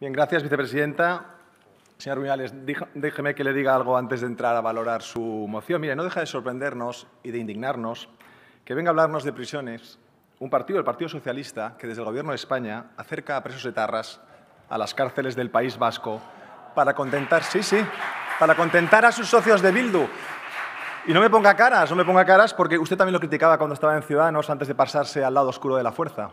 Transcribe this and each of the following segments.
Bien, gracias, vicepresidenta. Señor Ruñales, déjeme que le diga algo antes de entrar a valorar su moción. Mire, no deja de sorprendernos y de indignarnos que venga a hablarnos de prisiones un partido, el Partido Socialista, que desde el Gobierno de España acerca a presos etarras a las cárceles del País Vasco para contentar, sí, sí, para contentar a sus socios de Bildu. Y no me ponga caras, no me ponga caras, porque usted también lo criticaba cuando estaba en Ciudadanos antes de pasarse al lado oscuro de la fuerza.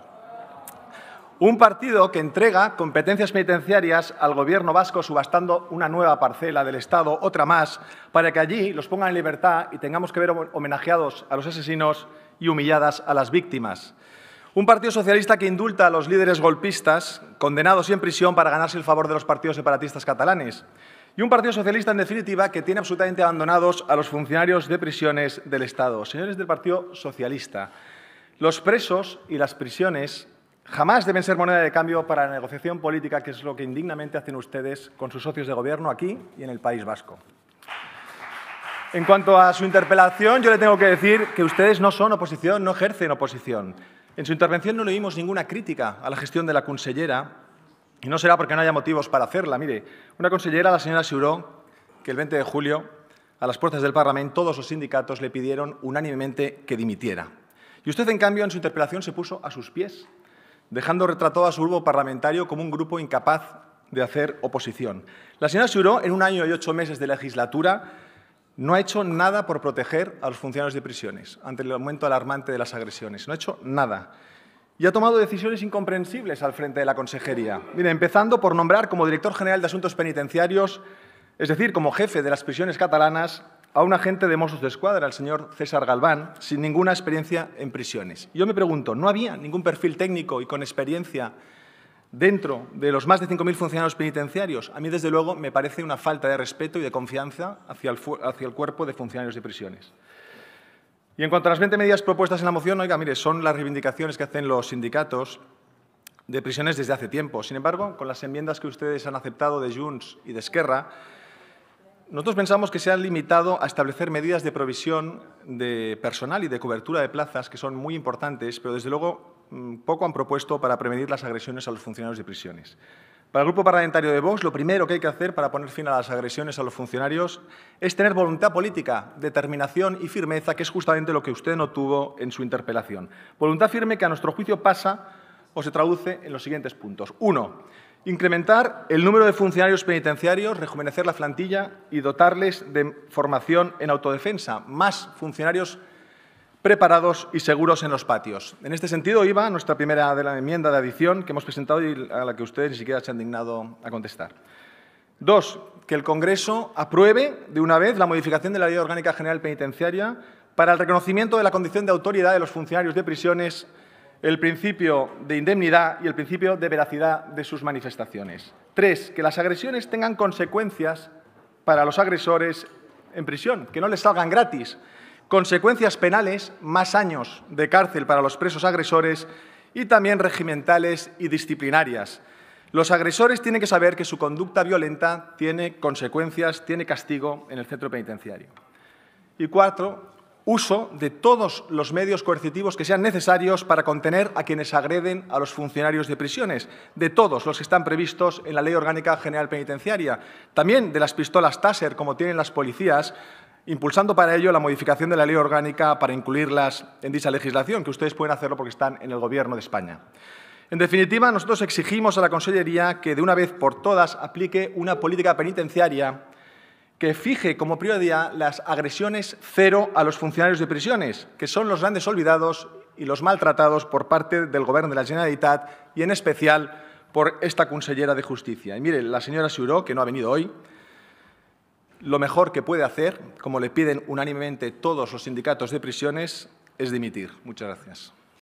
Un partido que entrega competencias penitenciarias al gobierno vasco subastando una nueva parcela del Estado, otra más, para que allí los pongan en libertad y tengamos que ver homenajeados a los asesinos y humilladas a las víctimas. Un partido socialista que indulta a los líderes golpistas, condenados y en prisión para ganarse el favor de los partidos separatistas catalanes. Y un partido socialista, en definitiva, que tiene absolutamente abandonados a los funcionarios de prisiones del Estado. Señores del Partido Socialista, los presos y las prisiones jamás deben ser moneda de cambio para la negociación política, que es lo que indignamente hacen ustedes con sus socios de gobierno aquí y en el País Vasco. En cuanto a su interpelación, yo le tengo que decir que ustedes no son oposición, no ejercen oposición. En su intervención no le vimos ninguna crítica a la gestión de la consellera, y no será porque no haya motivos para hacerla. Mire, una consellera, la señora Siuró, que el 20 de julio, a las puertas del Parlamento, todos los sindicatos le pidieron unánimemente que dimitiera. Y usted, en cambio, en su interpelación se puso a sus pies dejando retratado a su grupo parlamentario como un grupo incapaz de hacer oposición. La señora suró en un año y ocho meses de legislatura, no ha hecho nada por proteger a los funcionarios de prisiones ante el aumento alarmante de las agresiones. No ha hecho nada. Y ha tomado decisiones incomprensibles al frente de la Consejería. empezando por nombrar como director general de Asuntos Penitenciarios, es decir, como jefe de las prisiones catalanas, a un agente de Mossos de Escuadra, el señor César Galván, sin ninguna experiencia en prisiones. Yo me pregunto, ¿no había ningún perfil técnico y con experiencia dentro de los más de 5.000 funcionarios penitenciarios? A mí, desde luego, me parece una falta de respeto y de confianza hacia el, cuerpo de funcionarios de prisiones. Y en cuanto a las 20 medidas propuestas en la moción, oiga, mire, son las reivindicaciones que hacen los sindicatos de prisiones desde hace tiempo. Sin embargo, con las enmiendas que ustedes han aceptado de Junts y de Esquerra, nosotros pensamos que se han limitado a establecer medidas de provisión de personal y de cobertura de plazas que son muy importantes, pero desde luego mm, poco han propuesto para prevenir las agresiones a los funcionarios de prisiones. Para el Grupo Parlamentario de Vox, lo primero que hay que hacer para poner fin a las agresiones a los funcionarios es tener voluntad política, determinación y firmeza, que es justamente lo que usted no tuvo en su interpelación. Voluntad firme que a nuestro juicio pasa o se traduce en los siguientes puntos. Uno, incrementar el número de funcionarios penitenciarios, rejuvenecer la plantilla y dotarles de formación en autodefensa, más funcionarios preparados y seguros en los patios. En este sentido, iba nuestra primera de la enmienda de adición que hemos presentado y a la que ustedes ni siquiera se han dignado a contestar. Dos, que el Congreso apruebe de una vez la modificación de la Ley Orgánica General Penitenciaria para el reconocimiento de la condición de autoridad de los funcionarios de prisiones el principio de indemnidad y el principio de veracidad de sus manifestaciones. Tres, que las agresiones tengan consecuencias para los agresores en prisión, que no les salgan gratis. Consecuencias penales, más años de cárcel para los presos agresores y también regimentales y disciplinarias. Los agresores tienen que saber que su conducta violenta tiene consecuencias, tiene castigo en el centro penitenciario. Y cuatro, uso de todos los medios coercitivos que sean necesarios para contener a quienes agreden a los funcionarios de prisiones, de todos los que están previstos en la Ley Orgánica General Penitenciaria, también de las pistolas Taser, como tienen las policías, impulsando para ello la modificación de la Ley Orgánica para incluirlas en dicha legislación, que ustedes pueden hacerlo porque están en el Gobierno de España. En definitiva, nosotros exigimos a la Consellería que de una vez por todas aplique una política penitenciaria que fije como prioridad las agresiones cero a los funcionarios de prisiones, que son los grandes olvidados y los maltratados por parte del Gobierno de la Generalitat y en especial por esta consellera de Justicia. Y mire, la señora Siuró, que no ha venido hoy, lo mejor que puede hacer, como le piden unánimemente todos los sindicatos de prisiones, es dimitir. Muchas gracias.